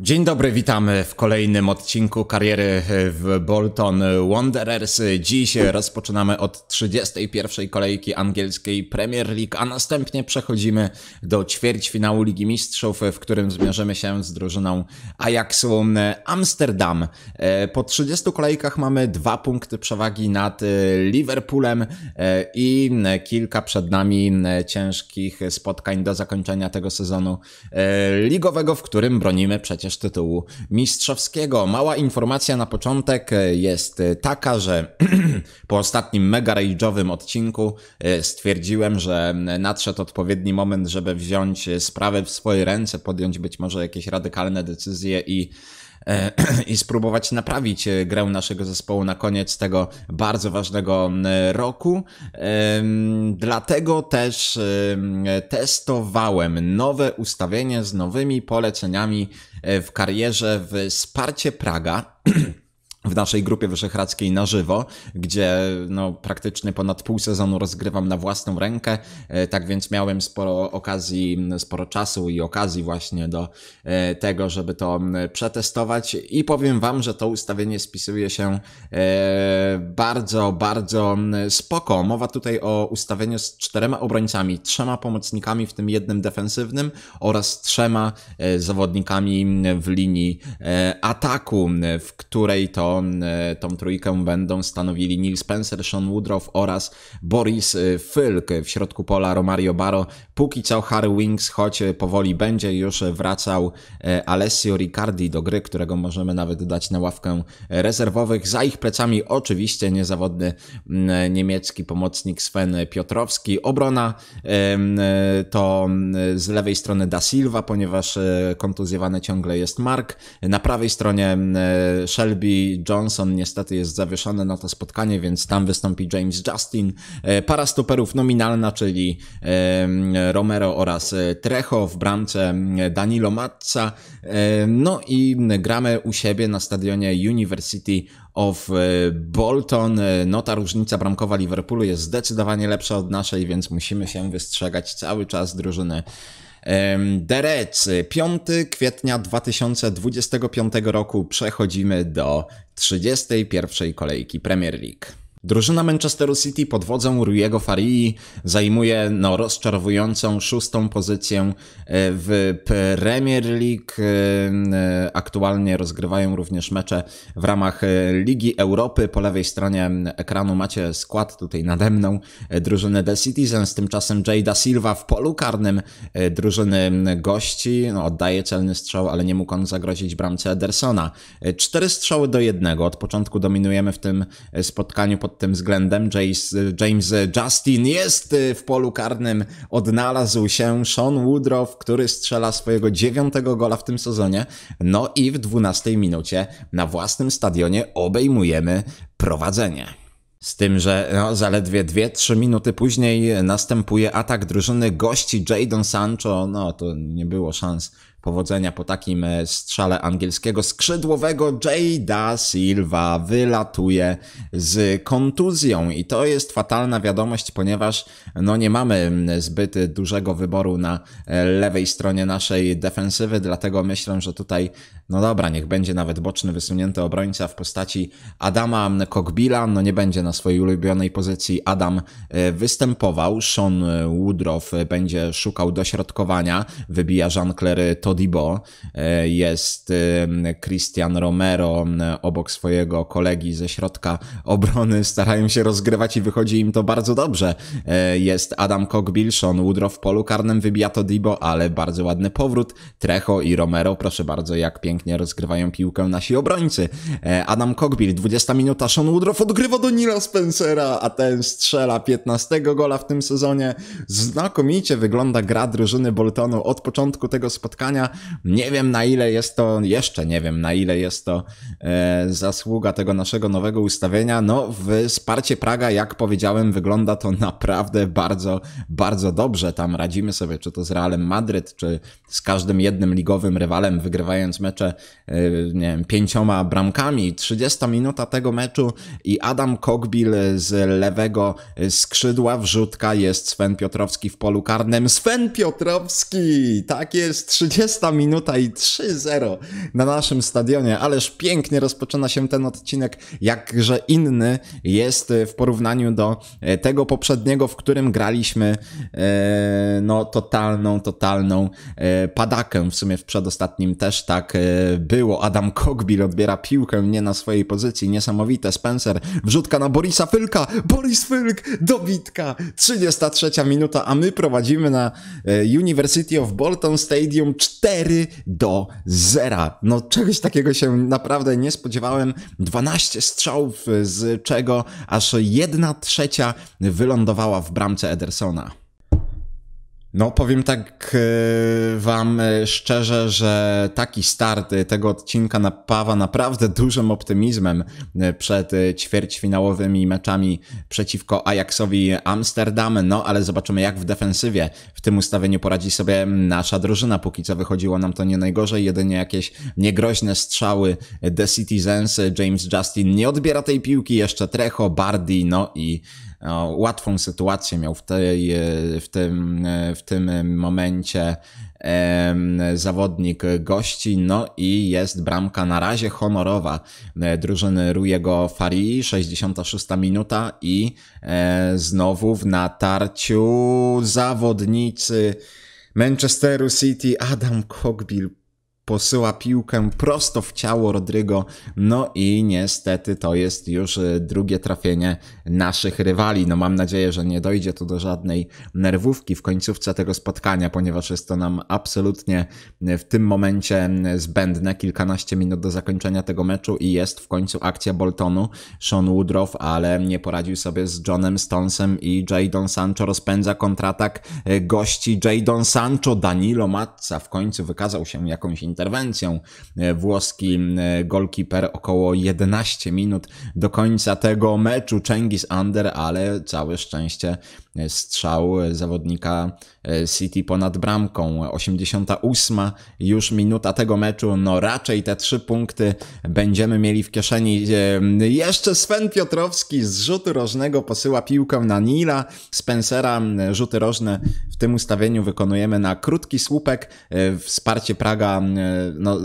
Dzień dobry, witamy w kolejnym odcinku kariery w Bolton Wanderers. Dziś rozpoczynamy od 31. kolejki angielskiej Premier League, a następnie przechodzimy do ćwierćfinału Ligi Mistrzów, w którym zmierzymy się z drużyną Ajaxu Amsterdam. Po 30 kolejkach mamy dwa punkty przewagi nad Liverpoolem e, i kilka przed nami ciężkich spotkań do zakończenia tego sezonu e, ligowego, w którym bronimy przecież przecież tytułu mistrzowskiego. Mała informacja na początek e, jest e, taka, że po ostatnim mega rage'owym odcinku e, stwierdziłem, że nadszedł odpowiedni moment, żeby wziąć sprawę w swoje ręce, podjąć być może jakieś radykalne decyzje i i spróbować naprawić grę naszego zespołu na koniec tego bardzo ważnego roku. Dlatego też testowałem nowe ustawienie z nowymi poleceniami w karierze w Sparcie Praga. w naszej grupie wyszehradzkiej na żywo, gdzie no, praktycznie ponad pół sezonu rozgrywam na własną rękę, e, tak więc miałem sporo okazji, sporo czasu i okazji właśnie do e, tego, żeby to przetestować i powiem Wam, że to ustawienie spisuje się e, bardzo, bardzo spoko. Mowa tutaj o ustawieniu z czterema obrońcami, trzema pomocnikami, w tym jednym defensywnym oraz trzema zawodnikami w linii ataku, w której to E, tą trójkę będą stanowili Neil Spencer, Sean Woodrow oraz Boris e, Fylk. W środku pola Romario Baro. Póki co Harry Wings, choć e, powoli będzie, już wracał Alessio Riccardi do gry, którego możemy nawet dać na ławkę rezerwowych. Za ich plecami oczywiście niezawodny mm, niemiecki pomocnik Sven Piotrowski. Obrona to mm, z lewej strony Da Silva, ponieważ kontuzjowany ciągle jest Mark. Na prawej stronie mm, Shelby Johnson niestety jest zawieszony na to spotkanie, więc tam wystąpi James Justin. E, para stoperów nominalna, czyli Romero oraz e, Trejo w bramce Danilo Matca. E, no i gramy u siebie na stadionie University of Bolton. No ta różnica bramkowa Liverpoolu jest zdecydowanie lepsza od naszej, więc musimy się wystrzegać cały czas drużyny Derec, 5 kwietnia 2025 roku przechodzimy do 31 kolejki Premier League. Drużyna Manchesteru City pod wodzą Ruyego Farii zajmuje no, rozczarowującą szóstą pozycję e, w Premier League. E, e, aktualnie rozgrywają również mecze w ramach Ligi Europy. Po lewej stronie ekranu macie skład tutaj nade mną drużyny The Citizens, tymczasem Jada Silva w polu karnym drużyny gości. No, oddaje celny strzał, ale nie mógł on zagrozić bramce Edersona. Cztery strzały do jednego. Od początku dominujemy w tym spotkaniu pod tym względem. James, Justin jest y, w polu karnym, odnalazł się Sean Woodrow, który strzela swojego dziewiątego gola w tym sezonie. No i w dwunastej minucie na własnym stadionie obejmujemy prowadzenie. Z tym, że no, zaledwie 2-3 minuty później następuje atak drużyny gości Jadon Sancho. No to nie było szans Powodzenia po takim e, strzale angielskiego skrzydłowego Jada Silva wylatuje z kontuzją i to jest fatalna wiadomość, ponieważ no nie mamy zbyt dużego wyboru na e, lewej stronie naszej defensywy, dlatego myślę, że tutaj no dobra, niech będzie nawet boczny wysunięty obrońca w postaci Adama Kogbila no nie będzie na swojej ulubionej pozycji Adam e, występował, Sean Woodrow będzie szukał dośrodkowania, wybija Jean-Claire Todibo, e, jest e, Christian Romero obok swojego kolegi ze środka obrony, starają się rozgrywać i wychodzi im to bardzo dobrze. E, jest Adam Cockbill, bilson Woodrow w polu karnym wybija Todibo, ale bardzo ładny powrót. Trecho i Romero, proszę bardzo, jak pięknie rozgrywają piłkę nasi obrońcy. Adam Cockbill, 20 minuta, Sean Woodrow odgrywa do Nila Spencera, a ten strzela 15 gola w tym sezonie. Znakomicie wygląda gra drużyny Boltonu od początku tego spotkania nie wiem na ile jest to, jeszcze nie wiem na ile jest to e, zasługa tego naszego nowego ustawienia. No, w Sparcie Praga, jak powiedziałem, wygląda to naprawdę bardzo, bardzo dobrze. Tam radzimy sobie, czy to z Realem Madryt, czy z każdym jednym ligowym rywalem, wygrywając mecze, e, nie wiem, pięcioma bramkami. 30 minuta tego meczu i Adam Kogbil z lewego skrzydła wrzutka jest Sven Piotrowski w polu karnym. Sven Piotrowski! Tak jest, 30 20 minuta i 3-0 na naszym stadionie. Ależ pięknie rozpoczyna się ten odcinek, jakże inny jest e, w porównaniu do e, tego poprzedniego, w którym graliśmy e, no totalną, totalną padakę. W sumie w przedostatnim też tak było. Adam Kogbil odbiera piłkę nie na swojej pozycji. Niesamowite. Spencer wrzutka na Borisa Fylka. Boris Fylk, dobitka. 33 minuta, a my prowadzimy na University of Bolton Stadium 4 do 0. No czegoś takiego się naprawdę nie spodziewałem. 12 strzałów, z czego aż 1 trzecia wylądowała w bramce Edersona. No, powiem tak e, Wam e, szczerze, że taki start e, tego odcinka napawa naprawdę dużym optymizmem przed ćwierćfinałowymi meczami przeciwko Ajaxowi Amsterdam. No, ale zobaczymy, jak w defensywie w tym ustawieniu poradzi sobie nasza drużyna. Póki co wychodziło nam to nie najgorzej, jedynie jakieś niegroźne strzały The Citizens. James Justin nie odbiera tej piłki, jeszcze Trecho, Bardi, no i łatwą sytuację miał w, tej, e, w, tym, e, w tym momencie zawodnik gości, no i jest bramka na razie honorowa e, drużyny Rujego Farii, 66 minuta i znowu w natarciu zawodnicy Manchesteru City, Adam Cockbill posyła piłkę prosto w ciało Rodrygo. No i niestety to jest już e, drugie trafienie naszych rywali. No mam nadzieję, że nie dojdzie tu do żadnej nerwówki w końcówce tego spotkania, ponieważ jest to nam absolutnie e, w tym momencie zbędne. Kilkanaście minut do zakończenia tego meczu i jest w końcu akcja Boltonu. Sean Woodrow, ale nie poradził sobie z Johnem Stonesem i Jadon Sancho rozpędza kontratak e, gości. Jadon Sancho, Danilo Matza w końcu wykazał się jakąś interwencją. E, włoski e, golkiper około 11 minut do końca tego meczu Cengiz Under, ale całe szczęście E, strzał e, zawodnika e, City ponad bramką. 88 już minuta tego meczu, no raczej te trzy punkty będziemy mieli w kieszeni. Jeszcze Sven Piotrowski z rzutu rożnego posyła piłkę na Nila Spencera. Rzuty rożne w tym ustawieniu wykonujemy na krótki słupek. Wsparcie Praga no,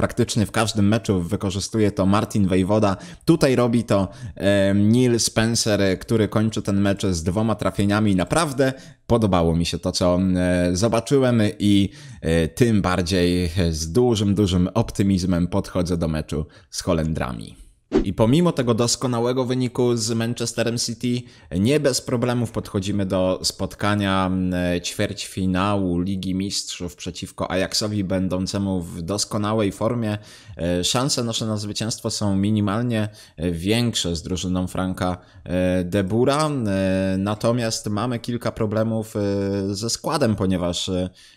praktycznie w każdym meczu wykorzystuje to Martin Wejwoda. Tutaj robi to Neil Spencer, który kończy ten mecz z dwoma trafieniami. Naprawdę podobało mi się to, co zobaczyłem i e, tym bardziej z dużym, dużym optymizmem podchodzę do meczu z Holendrami. I pomimo tego doskonałego wyniku z Manchesterem City, nie bez problemów podchodzimy do spotkania mm, e, ćwierćfinału Ligi Mistrzów przeciwko Ajaxowi, będącemu w doskonałej formie. E, szanse nasze na zwycięstwo są minimalnie e, większe z drużyną Franka Debura, natomiast mamy kilka problemów ze składem, ponieważ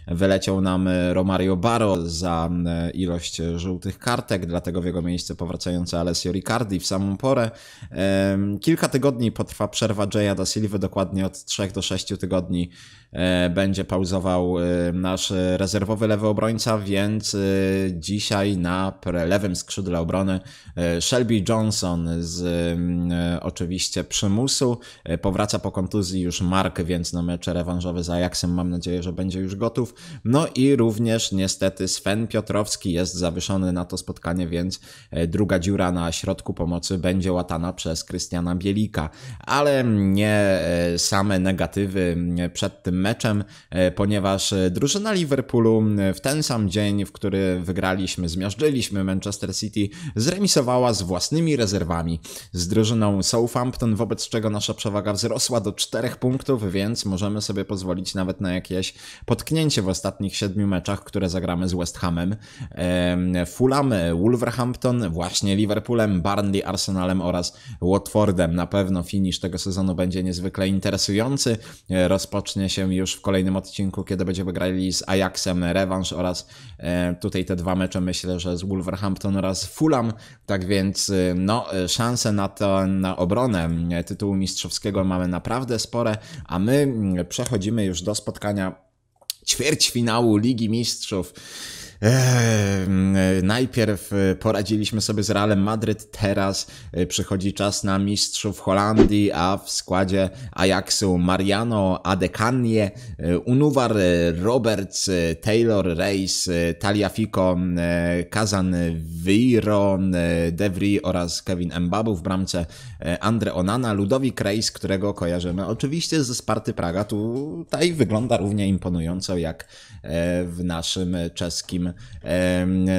wyleciał nam Romario Baro za mm, ilość żółtych kartek, dlatego w jego miejsce powracający Alessio Cardi w samą porę. Kilka tygodni potrwa przerwa Jaya da Silva, dokładnie od 3 do 6 tygodni e, będzie pauzował e, nasz rezerwowy lewy obrońca, więc e, dzisiaj na lewym skrzydle obrony Shelby Johnson z oczywiście przymusu. Powraca po kontuzji już Mark, więc na mecze rewanżowy za Ajaxem mam nadzieję, że będzie już gotów. No i również niestety Sven Piotrowski jest zawieszony na to spotkanie, więc druga dziura na środku środku pomocy będzie łatana przez Krystiana Bielika, ale nie e, same negatywy e, przed tym meczem, e, ponieważ drużyna Liverpoolu w ten sam dzień, w który wygraliśmy, zmiażdżyliśmy Manchester City, zremisowała z własnymi rezerwami z drużyną Southampton, wobec czego nasza przewaga wzrosła do 4 punktów, więc możemy sobie pozwolić nawet na jakieś potknięcie w ostatnich 7 meczach, które zagramy z West Hamem. Fulham, Wolverhampton, właśnie Liverpoolem, Barnley, Arsenalem oraz Watfordem. Na pewno finisz tego sezonu będzie niezwykle interesujący. E, rozpocznie się już w kolejnym odcinku, kiedy będziemy grali z Ajaxem rewanż oraz e, tutaj te dwa mecze myślę, że z Wolverhampton oraz Fulham. Tak więc e, no, szanse na, to, na obronę tytułu mistrzowskiego mamy naprawdę spore, a my mm, przechodzimy już do spotkania finału Ligi Mistrzów. E, najpierw e, poradziliśmy sobie z Realem Madryt, teraz e, przychodzi czas na mistrzów Holandii, a w składzie Ajaxu Mariano Adekanie, Unuwar Roberts, Taylor Reis, Taliafico, Kazan Viro, Devry oraz Kevin Mbabu w bramce Andre Onana, Ludowik Reis, którego kojarzymy oczywiście ze Sparty Praga, tutaj wygląda równie imponująco jak w naszym czeskim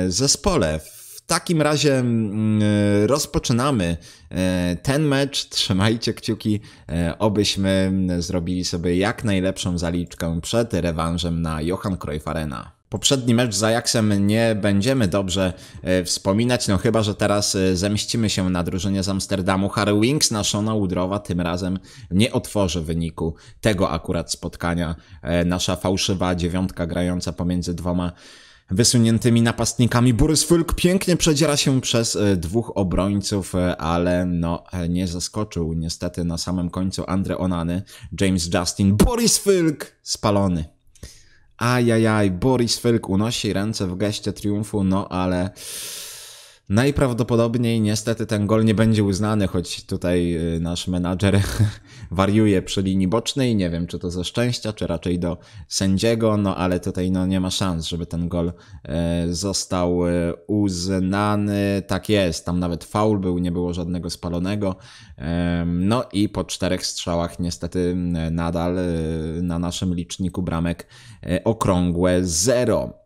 zespole. W takim razie mm, rozpoczynamy e, ten mecz. Trzymajcie kciuki, e, obyśmy zrobili sobie jak najlepszą zaliczkę przed rewanżem na Johan Cruyff Arena. Poprzedni mecz z Ajaxem nie będziemy dobrze e, wspominać, no chyba, że teraz zemścimy się na drużynie z Amsterdamu. Harry Winks, nasza Udrowa tym razem nie otworzy wyniku tego akurat spotkania. Nasza fałszywa dziewiątka grająca pomiędzy dwoma wysuniętymi napastnikami. Borys Fylk pięknie przedziera się przez e, dwóch obrońców, e, ale no e, nie zaskoczył niestety na samym końcu Andre Onany, James Justin. Boris Fylk spalony. Ajajaj, Boris Fylk unosi ręce w geście triumfu, no ale Najprawdopodobniej niestety ten gol nie będzie uznany, choć tutaj y, nasz menadżer wariuje przy linii bocznej. Nie wiem, czy to ze szczęścia, czy raczej do sędziego, no ale tutaj no, nie ma szans, żeby ten gol e, został e, uznany. Tak jest, tam nawet faul był, nie było żadnego spalonego. No i po czterech strzałach niestety nadal e, na naszym liczniku bramek okrągłe zero.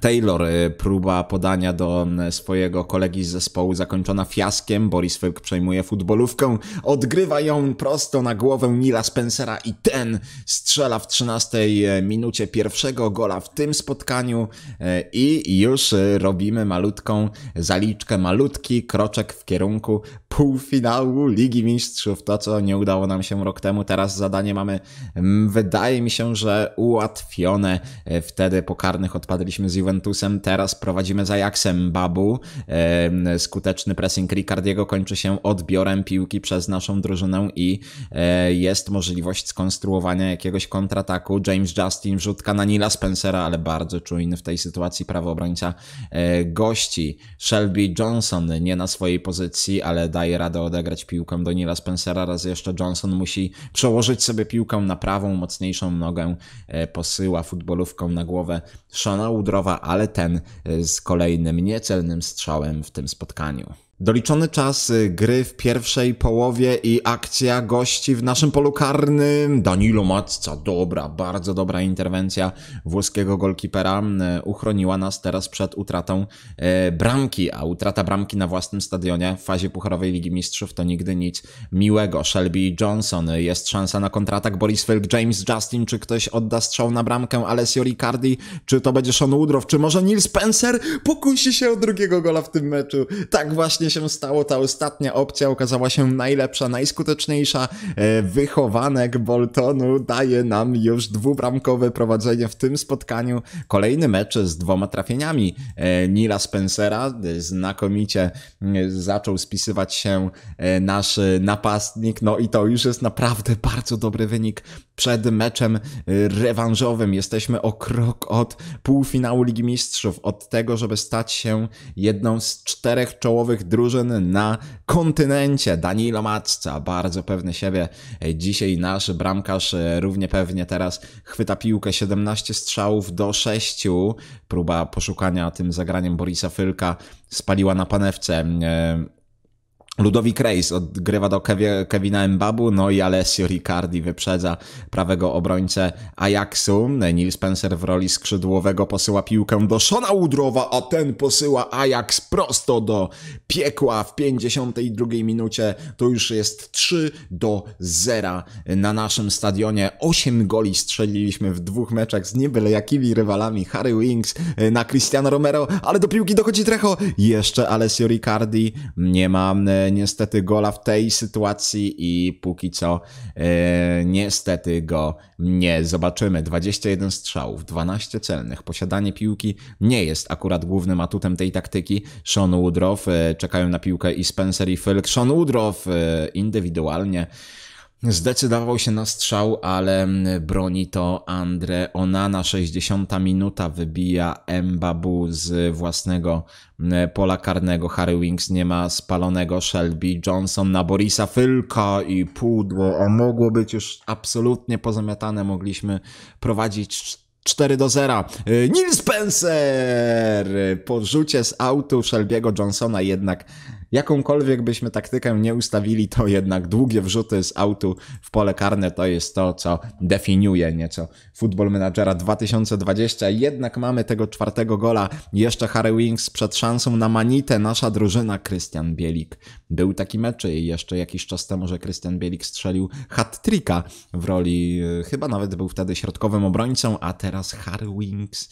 Taylor, y, próba podania do swojego kolegi z zespołu zakończona fiaskiem. Boris Fylk przejmuje futbolówkę, odgrywa ją prosto na głowę Nila Spencera i ten strzela w 13 e, minucie pierwszego gola w tym spotkaniu e, i już e, robimy malutką zaliczkę, malutki kroczek w kierunku półfinału Ligi Mistrzów. To, co nie udało nam się rok temu, teraz zadanie mamy, wydaje mi się, że ułatwione. Wtedy po karnych odpadliśmy z Juventusem, teraz prowadzimy z Ajaxem Babu. Skuteczny pressing Ricardiego kończy się odbiorem piłki przez naszą drużynę i e, jest możliwość skonstruowania jakiegoś kontrataku. James Justin wrzutka na Nila Spencera, ale bardzo czujny w tej sytuacji prawoobrońca e, gości. Shelby Johnson nie na swojej pozycji, ale daje radę odegrać piłkę do Nila Spencera. Raz jeszcze Johnson musi przełożyć sobie piłkę na prawą, mocniejszą nogę, e, posyła futbolówką na głowę Shona Udrowa ale ten e, z kolejnym niecelnym strzałem w tym spotkaniu. Doliczony czas y, gry w pierwszej połowie i akcja gości w naszym polu karnym. Danilo Matca, dobra, bardzo dobra interwencja włoskiego golkipera. Y, uchroniła nas teraz przed utratą y, bramki, a utrata bramki na własnym stadionie w fazie Pucharowej Ligi Mistrzów to nigdy nic miłego. Shelby Johnson, jest szansa na kontratak Boris Wilk, James Justin, czy ktoś odda strzał na bramkę Alessio Riccardi, czy to będzie Sean Woodrow, czy może Neil Spencer? Pokusi się o drugiego gola w tym meczu. Tak właśnie się stało, ta ostatnia opcja okazała się najlepsza, najskuteczniejsza. E, wychowanek Boltonu daje nam już dwubramkowe prowadzenie w tym spotkaniu. Kolejny mecz z dwoma trafieniami e, Nila Spencera. E, znakomicie zaczął spisywać się nasz napastnik, no i to już jest naprawdę bardzo dobry wynik przed meczem rewanżowym. Jesteśmy o krok od półfinału Ligi Mistrzów, od tego, żeby stać się jedną z czterech czołowych dróg drużyn na kontynencie. Danilo Macca, bardzo pewny siebie. Dzisiaj nasz bramkarz równie pewnie teraz chwyta piłkę 17 strzałów do 6. Próba poszukania tym zagraniem Borisa Fylka spaliła na panewce Ludowi Reis odgrywa do Kevina Mbabu, no i Alessio Riccardi wyprzedza prawego obrońcę Ajaxu. No Neil Spencer w roli skrzydłowego posyła piłkę do Szona Udrowa, a ten posyła Ajax prosto do piekła w 52 minucie. To już jest 3 do 0 na naszym stadionie. 8 goli strzeliliśmy w dwóch meczach z niebyle jakimi rywalami. Harry Winks e, na Cristiano Romero, ale do piłki dochodzi Trecho. Jeszcze Alessio Riccardi nie ma e, niestety gola w tej sytuacji i póki co e, niestety go nie zobaczymy. 21 strzałów, 12 celnych. Posiadanie piłki nie jest akurat głównym atutem tej taktyki. Sean Woodrow, e, czekają na piłkę i Spencer i Phil. Sean Woodrow e, indywidualnie Zdecydował się na strzał, ale mm, broni to Andre Onana. 60 minuta wybija Mbabu z własnego mm, pola karnego. Harry Winks nie ma spalonego. Shelby Johnson na Borisa Fylka i pudło. A mogło być już absolutnie pozamiatane. Mogliśmy prowadzić 4 do 0. Y, Neil Spencer po rzucie z autu Shelby'ego Johnsona jednak Jakąkolwiek byśmy taktykę nie ustawili, to jednak długie wrzuty z autu w pole karne to jest to, co definiuje nieco Football Managera 2020. Jednak mamy tego czwartego gola. Jeszcze Harry Wings przed szansą na manitę. Nasza drużyna, Christian Bielik. Był taki mecz i jeszcze jakiś czas temu, że Christian Bielik strzelił hat-tricka w roli, y, chyba nawet był wtedy środkowym obrońcą, a teraz Harry Wings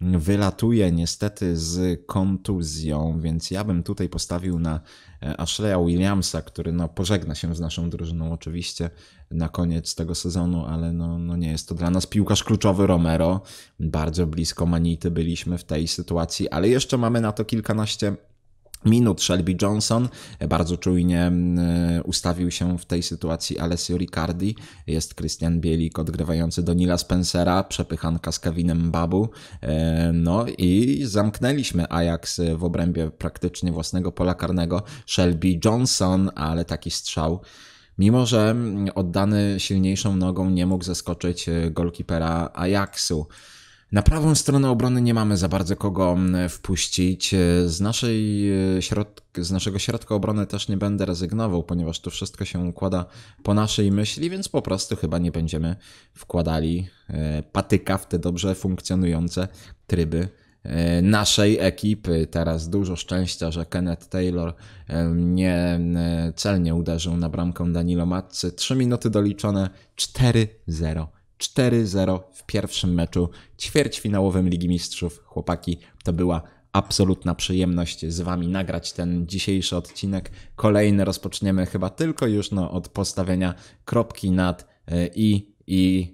wylatuje niestety z kontuzją, więc ja bym tutaj postawił trafił na e, Ashleya Williamsa, który no, pożegna się z naszą drużyną oczywiście na koniec tego sezonu, ale no, no nie jest to dla nas piłkarz kluczowy Romero. Bardzo blisko Manity byliśmy w tej sytuacji, ale jeszcze mamy na to kilkanaście minut Shelby Johnson. Bardzo czujnie mm, e, ustawił się w tej sytuacji Alessio Riccardi. Jest Christian Bielik odgrywający Donila Spencera, przepychanka z Kevinem Babu. E, no i zamknęliśmy Ajax w obrębie praktycznie własnego pola karnego. Shelby Johnson, ale taki strzał Mimo, że mm, oddany silniejszą nogą nie mógł zaskoczyć e, golkipera Ajaxu. Na prawą stronę obrony nie mamy za bardzo kogo mm, wpuścić. E, z, naszej e, środ... z naszego środka obrony też nie będę rezygnował, ponieważ to wszystko się układa po naszej myśli, więc po prostu chyba nie będziemy wkładali e, patyka w te dobrze funkcjonujące tryby naszej ekipy. Teraz dużo szczęścia, że Kenneth Taylor nie celnie uderzył na bramkę Danilo Matcy. 3 minuty doliczone, 4-0 4-0 w pierwszym meczu ćwierćfinałowym Ligi Mistrzów. Chłopaki, to była absolutna przyjemność z Wami nagrać ten dzisiejszy odcinek. Kolejny rozpoczniemy chyba tylko już no, od postawienia kropki nad e, i i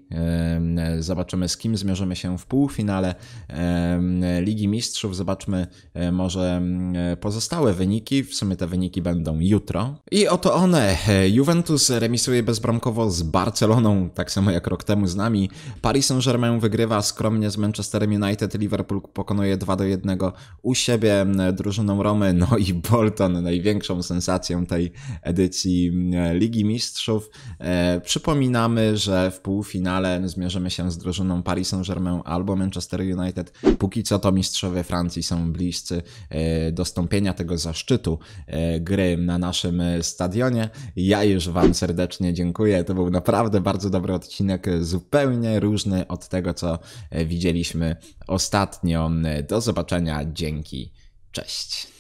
zobaczymy z kim zmierzymy się w półfinale Ligi Mistrzów. Zobaczmy e, może pozostałe wyniki. W sumie te wyniki będą jutro. I oto one. Juventus remisuje bezbramkowo z Barceloną, tak samo jak rok temu z nami. Paris Saint-Germain wygrywa skromnie z Manchesterem United. Liverpool pokonuje 2 do 1 u siebie drużyną Romy. No i Bolton największą sensacją tej edycji Ligi Mistrzów. E, przypominamy, że w półfinale zmierzymy się z drużyną Paris Saint-Germain albo Manchester United. Póki co to mistrzowie Francji są bliscy e, dostąpienia tego zaszczytu e, gry na naszym e, stadionie. Ja już Wam serdecznie dziękuję. To był naprawdę bardzo dobry odcinek, zupełnie różny od tego, co widzieliśmy ostatnio. Do zobaczenia. Dzięki. Cześć.